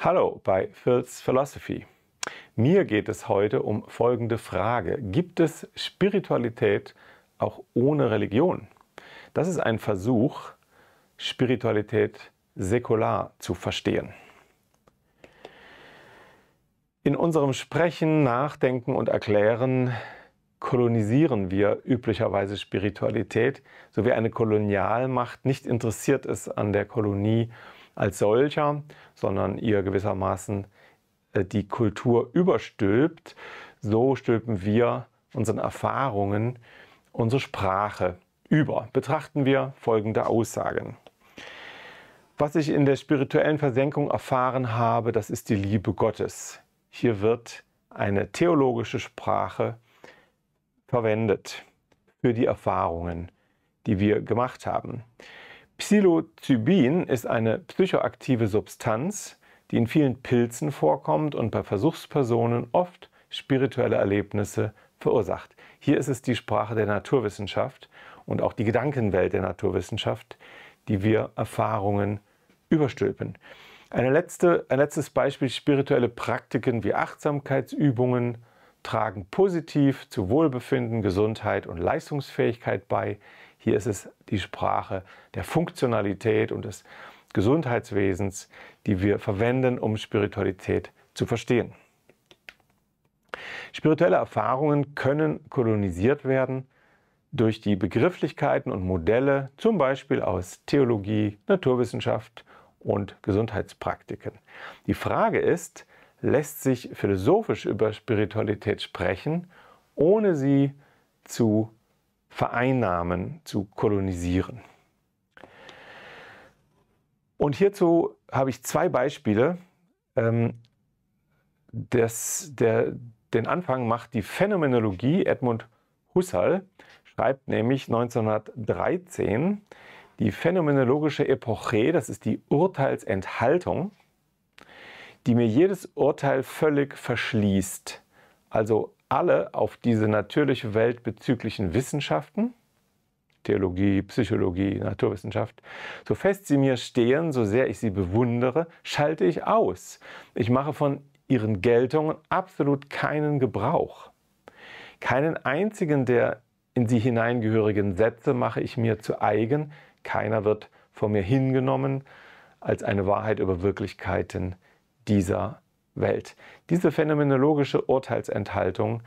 Hallo bei Phil's Philosophy. Mir geht es heute um folgende Frage. Gibt es Spiritualität auch ohne Religion? Das ist ein Versuch, Spiritualität säkular zu verstehen. In unserem Sprechen, Nachdenken und Erklären kolonisieren wir üblicherweise Spiritualität, so wie eine Kolonialmacht nicht interessiert ist an der Kolonie als solcher, sondern ihr gewissermaßen äh, die Kultur überstülpt, so stülpen wir unseren Erfahrungen unsere Sprache über. Betrachten wir folgende Aussagen. Was ich in der spirituellen Versenkung erfahren habe, das ist die Liebe Gottes. Hier wird eine theologische Sprache verwendet für die Erfahrungen, die wir gemacht haben. Psilocybin ist eine psychoaktive Substanz, die in vielen Pilzen vorkommt und bei Versuchspersonen oft spirituelle Erlebnisse verursacht. Hier ist es die Sprache der Naturwissenschaft und auch die Gedankenwelt der Naturwissenschaft, die wir Erfahrungen überstülpen. Letzte, ein letztes Beispiel, spirituelle Praktiken wie Achtsamkeitsübungen tragen positiv zu Wohlbefinden, Gesundheit und Leistungsfähigkeit bei, hier ist es die Sprache der Funktionalität und des Gesundheitswesens, die wir verwenden, um Spiritualität zu verstehen. Spirituelle Erfahrungen können kolonisiert werden durch die Begrifflichkeiten und Modelle, zum Beispiel aus Theologie, Naturwissenschaft und Gesundheitspraktiken. Die Frage ist, lässt sich philosophisch über Spiritualität sprechen, ohne sie zu vereinnahmen, zu kolonisieren. Und hierzu habe ich zwei Beispiele. Ähm, das, der, den Anfang macht die Phänomenologie. Edmund Husserl schreibt nämlich 1913 die phänomenologische Epoche, das ist die Urteilsenthaltung, die mir jedes Urteil völlig verschließt, also alle auf diese natürliche Welt bezüglichen Wissenschaften, Theologie, Psychologie, Naturwissenschaft, so fest sie mir stehen, so sehr ich sie bewundere, schalte ich aus. Ich mache von ihren Geltungen absolut keinen Gebrauch. Keinen einzigen der in sie hineingehörigen Sätze mache ich mir zu eigen, keiner wird von mir hingenommen als eine Wahrheit über Wirklichkeiten dieser Welt. Welt. Diese phänomenologische Urteilsenthaltung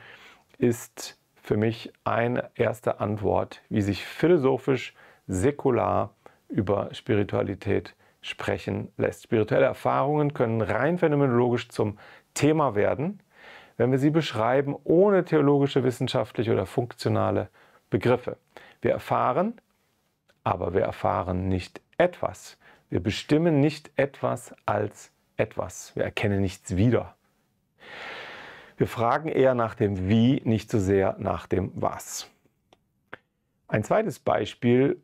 ist für mich eine erste Antwort, wie sich philosophisch, säkular über Spiritualität sprechen lässt. Spirituelle Erfahrungen können rein phänomenologisch zum Thema werden, wenn wir sie beschreiben ohne theologische, wissenschaftliche oder funktionale Begriffe. Wir erfahren, aber wir erfahren nicht etwas. Wir bestimmen nicht etwas als etwas. Wir erkennen nichts wieder. Wir fragen eher nach dem Wie, nicht so sehr nach dem Was. Ein zweites Beispiel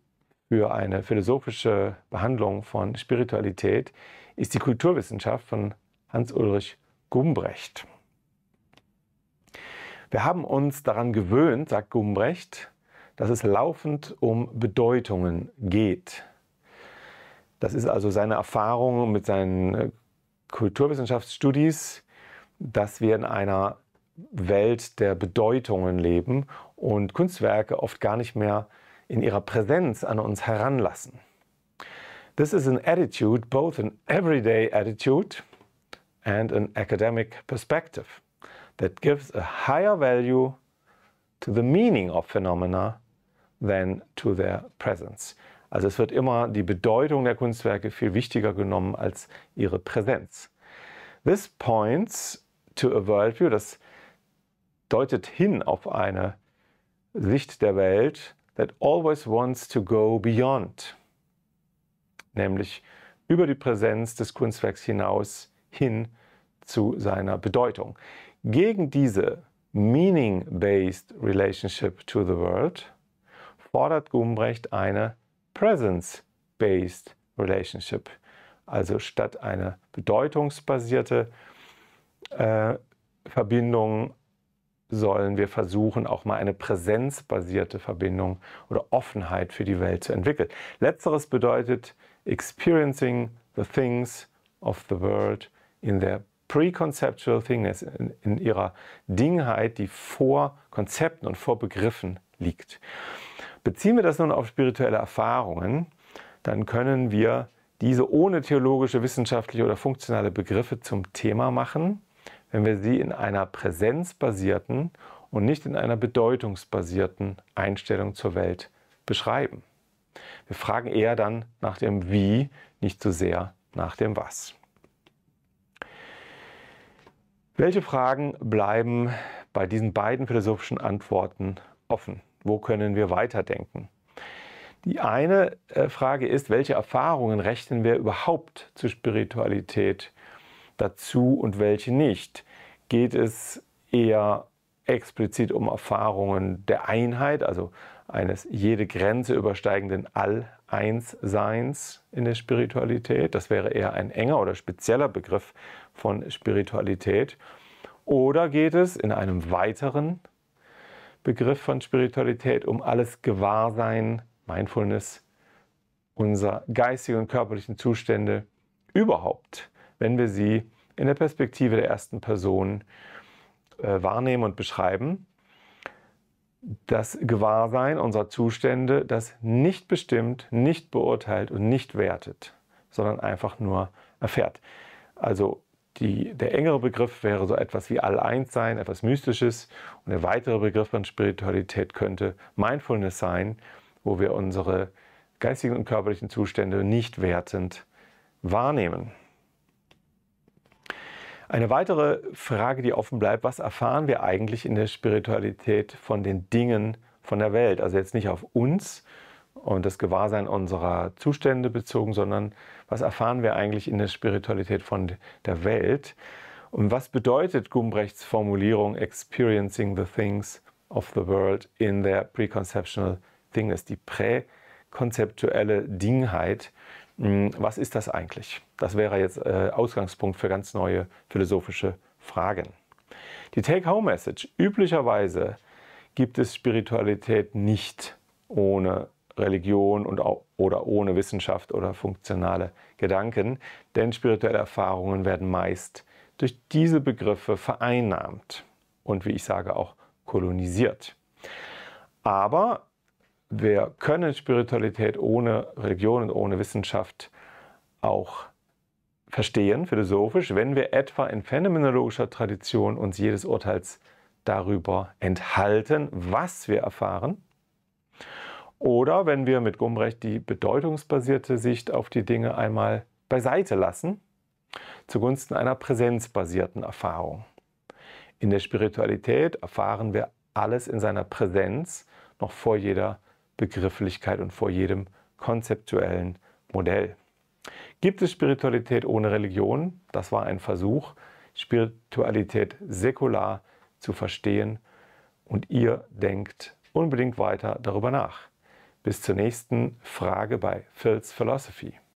für eine philosophische Behandlung von Spiritualität ist die Kulturwissenschaft von Hans-Ulrich Gumbrecht. Wir haben uns daran gewöhnt, sagt Gumbrecht, dass es laufend um Bedeutungen geht. Das ist also seine Erfahrung mit seinen äh, Kulturwissenschaftsstudies, dass wir in einer Welt der Bedeutungen leben und Kunstwerke oft gar nicht mehr in ihrer Präsenz an uns heranlassen. This is an attitude, both an everyday attitude and an academic perspective that gives a higher value to the meaning of phenomena than to their presence. Also es wird immer die Bedeutung der Kunstwerke viel wichtiger genommen als ihre Präsenz. This points to a worldview, das deutet hin auf eine Sicht der Welt, that always wants to go beyond, nämlich über die Präsenz des Kunstwerks hinaus hin zu seiner Bedeutung. Gegen diese meaning-based relationship to the world fordert Gumbrecht eine Presence-Based Relationship, also statt einer bedeutungsbasierte äh, Verbindung sollen wir versuchen, auch mal eine präsenzbasierte Verbindung oder Offenheit für die Welt zu entwickeln. Letzteres bedeutet experiencing the things of the world in their preconceptual thingness, in, in ihrer Dingheit, die vor Konzepten und vor Begriffen liegt. Beziehen wir das nun auf spirituelle Erfahrungen, dann können wir diese ohne theologische, wissenschaftliche oder funktionale Begriffe zum Thema machen, wenn wir sie in einer präsenzbasierten und nicht in einer bedeutungsbasierten Einstellung zur Welt beschreiben. Wir fragen eher dann nach dem Wie, nicht so sehr nach dem Was. Welche Fragen bleiben bei diesen beiden philosophischen Antworten offen? Wo können wir weiterdenken? Die eine äh, Frage ist, welche Erfahrungen rechnen wir überhaupt zur Spiritualität dazu und welche nicht? Geht es eher explizit um Erfahrungen der Einheit, also eines jede Grenze übersteigenden All-Eins-Seins in der Spiritualität. Das wäre eher ein enger oder spezieller Begriff von Spiritualität. Oder geht es in einem weiteren Begriff von Spiritualität um alles Gewahrsein, Mindfulness, unserer geistigen und körperlichen Zustände überhaupt, wenn wir sie in der Perspektive der ersten Person äh, wahrnehmen und beschreiben. Das Gewahrsein unserer Zustände, das nicht bestimmt, nicht beurteilt und nicht wertet, sondern einfach nur erfährt. Also die, der engere Begriff wäre so etwas wie All-Eins sein, etwas Mystisches. Und der weitere Begriff von Spiritualität könnte Mindfulness sein, wo wir unsere geistigen und körperlichen Zustände nicht wertend wahrnehmen. Eine weitere Frage, die offen bleibt, was erfahren wir eigentlich in der Spiritualität von den Dingen von der Welt? Also jetzt nicht auf uns, und das Gewahrsein unserer Zustände bezogen, sondern was erfahren wir eigentlich in der Spiritualität von der Welt? Und was bedeutet Gumbrechts Formulierung Experiencing the Things of the World in their Preconceptional Thingness, die präkonzeptuelle Dingheit? Hm, was ist das eigentlich? Das wäre jetzt äh, Ausgangspunkt für ganz neue philosophische Fragen. Die Take-Home-Message. Üblicherweise gibt es Spiritualität nicht ohne Religion und oder ohne Wissenschaft oder funktionale Gedanken, denn spirituelle Erfahrungen werden meist durch diese Begriffe vereinnahmt und wie ich sage auch kolonisiert. Aber wir können Spiritualität ohne Religion und ohne Wissenschaft auch verstehen, philosophisch, wenn wir etwa in phänomenologischer Tradition uns jedes Urteils darüber enthalten, was wir erfahren oder wenn wir mit Gumbrecht die bedeutungsbasierte Sicht auf die Dinge einmal beiseite lassen, zugunsten einer präsenzbasierten Erfahrung. In der Spiritualität erfahren wir alles in seiner Präsenz, noch vor jeder Begrifflichkeit und vor jedem konzeptuellen Modell. Gibt es Spiritualität ohne Religion? Das war ein Versuch, Spiritualität säkular zu verstehen. Und ihr denkt unbedingt weiter darüber nach. Bis zur nächsten Frage bei Phil's Philosophy.